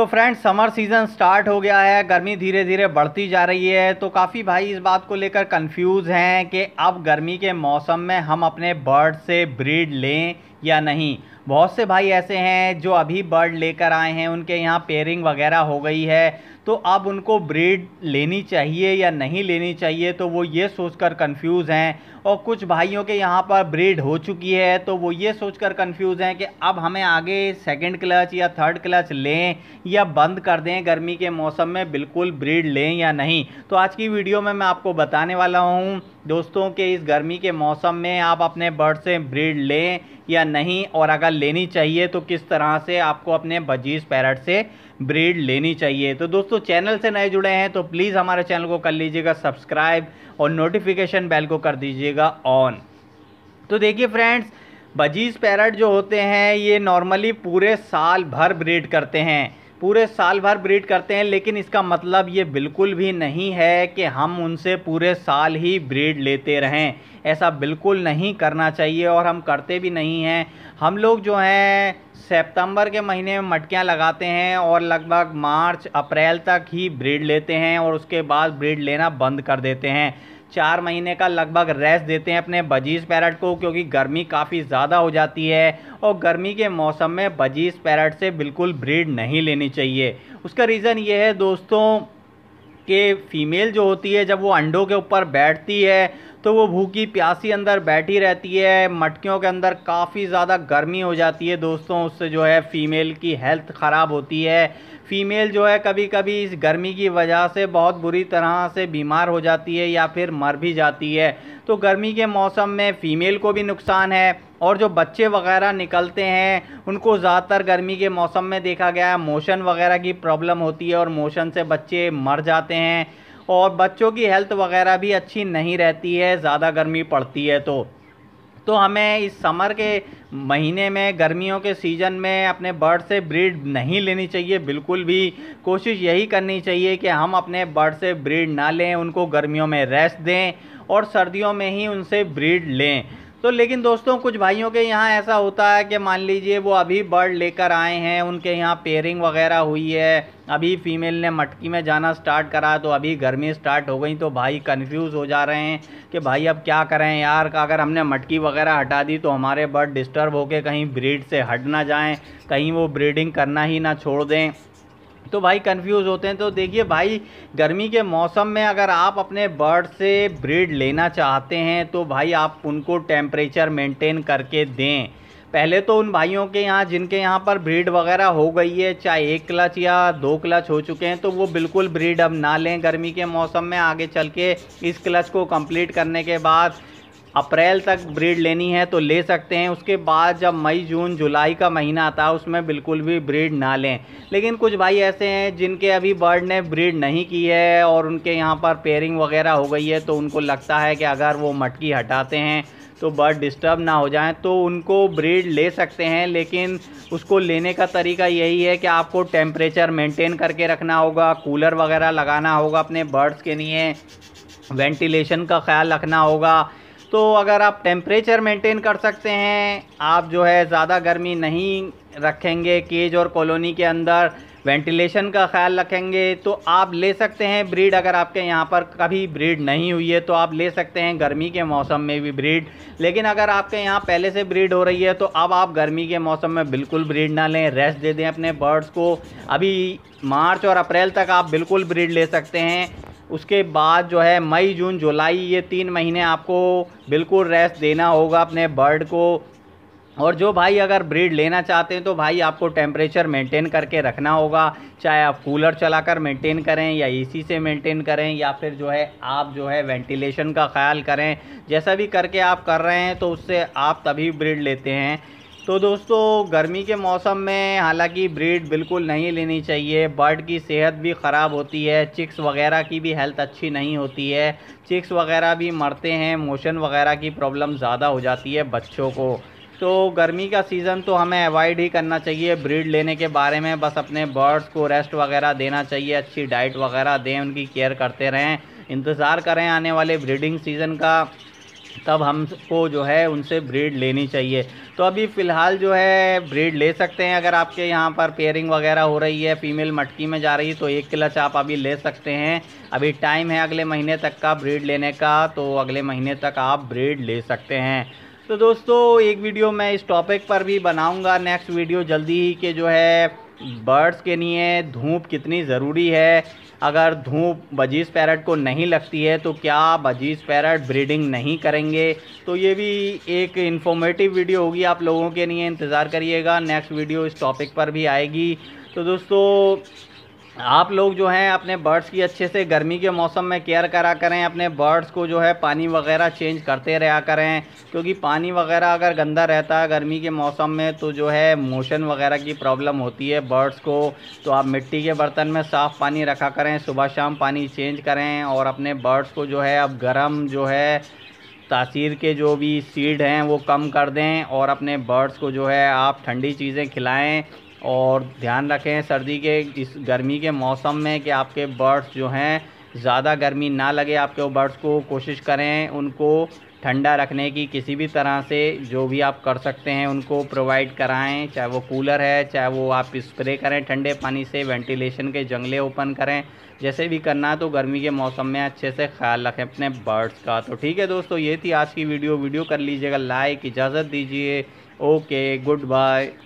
तो friends summer season start हो गया है गर्मी धीरे धीरे बढ़ती जा रही है तो काफ़ी भाई इस बात को लेकर कंफ्यूज हैं कि अब गर्मी के मौसम में हम अपने बर्ड से ब्रीड लें या नहीं बहुत से भाई ऐसे हैं जो अभी बर्ड लेकर आए हैं उनके यहाँ पेयरिंग वगैरह हो गई है तो अब उनको ब्रीड लेनी चाहिए या नहीं लेनी चाहिए तो वो ये सोचकर कंफ्यूज हैं और कुछ भाइयों के यहाँ पर ब्रीड हो चुकी है तो वो ये सोचकर कंफ्यूज हैं कि अब हमें आगे सेकंड क्लच या थर्ड क्लच लें या बंद कर दें गर्मी के मौसम में बिल्कुल ब्रीड लें या नहीं तो आज की वीडियो में मैं आपको बताने वाला हूँ दोस्तों के इस गर्मी के मौसम में आप अपने बर्ड से ब्रीड लें या नहीं और अगर लेनी चाहिए तो किस तरह से आपको अपने बजीज पैरट से ब्रीड लेनी चाहिए तो दोस्तों चैनल से नए जुड़े हैं तो प्लीज़ हमारे चैनल को कर लीजिएगा सब्सक्राइब और नोटिफिकेशन बेल को कर दीजिएगा ऑन तो देखिए फ्रेंड्स बजीज पैरट जो होते हैं ये नॉर्मली पूरे साल भर ब्रीड करते हैं पूरे साल भर ब्रीड करते हैं लेकिन इसका मतलब ये बिल्कुल भी नहीं है कि हम उनसे पूरे साल ही ब्रीड लेते रहें ऐसा बिल्कुल नहीं करना चाहिए और हम करते भी नहीं हैं हम लोग जो हैं सितंबर के महीने में मटकियाँ लगाते हैं और लगभग मार्च अप्रैल तक ही ब्रीड लेते हैं और उसके बाद ब्रीड लेना बंद कर देते हैं चार महीने का लगभग रेस्ट देते हैं अपने बजीज पैरट को क्योंकि गर्मी काफ़ी ज़्यादा हो जाती है और गर्मी के मौसम में बजीज पैरट से बिल्कुल ब्रीड नहीं लेनी चाहिए उसका रीज़न ये है दोस्तों के फ़ीमेल जो होती है जब वो अंडों के ऊपर बैठती है तो वो भूखी प्यासी अंदर बैठी रहती है मटकियों के अंदर काफ़ी ज़्यादा गर्मी हो जाती है दोस्तों उससे जो है फ़ीमेल की हेल्थ ख़राब होती है फ़ीमेल जो है कभी कभी इस गर्मी की वजह से बहुत बुरी तरह से बीमार हो जाती है या फिर मर भी जाती है तो गर्मी के मौसम में फ़ीमेल को भी नुकसान है और जो बच्चे वगैरह निकलते हैं उनको ज़्यादातर गर्मी के मौसम में देखा गया है मोशन वगैरह की प्रॉब्लम होती है और मोशन से बच्चे मर जाते हैं और बच्चों की हेल्थ वगैरह भी अच्छी नहीं रहती है ज़्यादा गर्मी पड़ती है तो तो हमें इस समर के महीने में गर्मियों के सीज़न में अपने बर्ड से ब्रीड नहीं लेनी चाहिए बिल्कुल भी कोशिश यही करनी चाहिए कि हम अपने बर्ड से ब्रीड ना लें उनको गर्मियों में रेस्ट दें और सर्दियों में ही उनसे ब्रीड लें तो लेकिन दोस्तों कुछ भाइयों के यहाँ ऐसा होता है कि मान लीजिए वो अभी बर्ड लेकर आए हैं उनके यहाँ पेयरिंग वगैरह हुई है अभी फ़ीमेल ने मटकी में जाना स्टार्ट करा तो अभी गर्मी स्टार्ट हो गई तो भाई कंफ्यूज हो जा रहे हैं कि भाई अब क्या करें यार अगर हमने मटकी वगैरह हटा दी तो हमारे बर्ड डिस्टर्ब होकर कहीं ब्रीड से हट ना जाएँ कहीं वो ब्रीडिंग करना ही ना छोड़ दें तो भाई कंफ्यूज होते हैं तो देखिए भाई गर्मी के मौसम में अगर आप अपने बर्ड से ब्रीड लेना चाहते हैं तो भाई आप उनको टेम्परेचर मेंटेन करके दें पहले तो उन भाइयों के यहाँ जिनके यहाँ पर ब्रीड वगैरह हो गई है चाहे एक क्लच या दो क्लच हो चुके हैं तो वो बिल्कुल ब्रीड अब ना लें गर्मी के मौसम में आगे चल के इस क्लच को कंप्लीट करने के बाद अप्रैल तक ब्रीड लेनी है तो ले सकते हैं उसके बाद जब मई जून जुलाई का महीना आता है उसमें बिल्कुल भी ब्रीड ना लें लेकिन कुछ भाई ऐसे हैं जिनके अभी बर्ड ने ब्रीड नहीं की है और उनके यहाँ पर पेयरिंग वगैरह हो गई है तो उनको लगता है कि अगर वो मटकी हटाते हैं तो बर्ड डिस्टर्ब ना हो जाए तो उनको ब्रीड ले सकते हैं लेकिन उसको लेने का तरीका यही है कि आपको टेम्परेचर मेंटेन करके रखना होगा कूलर वगैरह लगाना होगा अपने बर्ड्स के लिए वेंटिलेशन का ख्याल रखना होगा दोस्तों अगर आप टेम्परेचर मेंटेन कर सकते हैं आप जो है ज़्यादा गर्मी नहीं रखेंगे केज और कॉलोनी के अंदर वेंटिलेशन का ख्याल रखेंगे तो आप ले सकते हैं ब्रीड अगर आपके यहाँ पर कभी ब्रीड नहीं हुई है तो आप ले सकते हैं गर्मी के मौसम में भी ब्रीड लेकिन अगर आपके यहाँ पहले से ब्रीड हो रही है तो अब आप गर्मी के मौसम में बिल्कुल ब्रीड ना लें रेस्ट दे दें अपने बर्ड्स को अभी मार्च और अप्रैल तक आप बिल्कुल ब्रीड ले सकते हैं उसके बाद जो है मई जून जुलाई ये तीन महीने आपको बिल्कुल रेस्ट देना होगा अपने बर्ड को और जो भाई अगर ब्रीड लेना चाहते हैं तो भाई आपको टेम्परेचर मेंटेन करके रखना होगा चाहे आप कूलर चलाकर मेंटेन करें या एसी से मेंटेन करें या फिर जो है आप जो है वेंटिलेशन का ख्याल करें जैसा भी करके आप कर रहे हैं तो उससे आप तभी ब्रीड लेते हैं तो दोस्तों गर्मी के मौसम में हालांकि ब्रीड बिल्कुल नहीं लेनी चाहिए बर्ड की सेहत भी ख़राब होती है चिक्स वगैरह की भी हेल्थ अच्छी नहीं होती है चिक्स वगैरह भी मरते हैं मोशन वगैरह की प्रॉब्लम ज़्यादा हो जाती है बच्चों को तो गर्मी का सीज़न तो हमें अवॉइड ही करना चाहिए ब्रीड लेने के बारे में बस अपने बर्ड्स को रेस्ट वगैरह देना चाहिए अच्छी डाइट वगैरह दें उनकी केयर करते रहें इंतज़ार करें आने वाले ब्रीडिंग सीज़न का तब हमको जो है उनसे ब्रीड लेनी चाहिए तो अभी फ़िलहाल जो है ब्रीड ले सकते हैं अगर आपके यहाँ पर पेयरिंग वगैरह हो रही है फीमेल मटकी में जा रही है तो एक क्लच आप अभी ले सकते हैं अभी टाइम है अगले महीने तक का ब्रीड लेने का तो अगले महीने तक आप ब्रीड ले सकते हैं तो दोस्तों एक वीडियो मैं इस टॉपिक पर भी बनाऊँगा नेक्स्ट वीडियो जल्दी ही के जो है बर्ड्स के लिए धूप कितनी ज़रूरी है अगर धूप बजीज पैरट को नहीं लगती है तो क्या बजीज पैरट ब्रीडिंग नहीं करेंगे तो ये भी एक इन्फॉर्मेटिव वीडियो होगी आप लोगों के लिए इंतज़ार करिएगा नेक्स्ट वीडियो इस टॉपिक पर भी आएगी तो दोस्तों आप लोग जो हैं अपने बर्ड्स की अच्छे से गर्मी के मौसम में केयर करा करें अपने बर्ड्स को जो है पानी वगैरह चेंज करते रहा करें क्योंकि पानी वगैरह अगर गंदा रहता है गर्मी के मौसम में तो जो है मोशन वगैरह की प्रॉब्लम होती है बर्ड्स को तो आप मिट्टी के बर्तन में साफ़ पानी रखा करें सुबह शाम पानी चेंज करें और अपने बर्ड्स को जो है अब गर्म जो है तासीर के जो भी सीड हैं वो कम कर दें और अपने बर्ड्स को जो है आप ठंडी चीज़ें खिलाएं और ध्यान रखें सर्दी के इस गर्मी के मौसम में कि आपके बर्ड्स जो हैं ज़्यादा गर्मी ना लगे आपके बर्ड्स को कोशिश करें उनको ठंडा रखने की किसी भी तरह से जो भी आप कर सकते हैं उनको प्रोवाइड कराएं चाहे वो कूलर है चाहे वो आप स्प्रे करें ठंडे पानी से वेंटिलेशन के जंगले ओपन करें जैसे भी करना तो गर्मी के मौसम में अच्छे से ख्याल रखें अपने बर्ड्स का तो ठीक है दोस्तों ये थी आज की वीडियो वीडियो कर लीजिएगा लाइक इजाज़त दीजिए ओके गुड बाय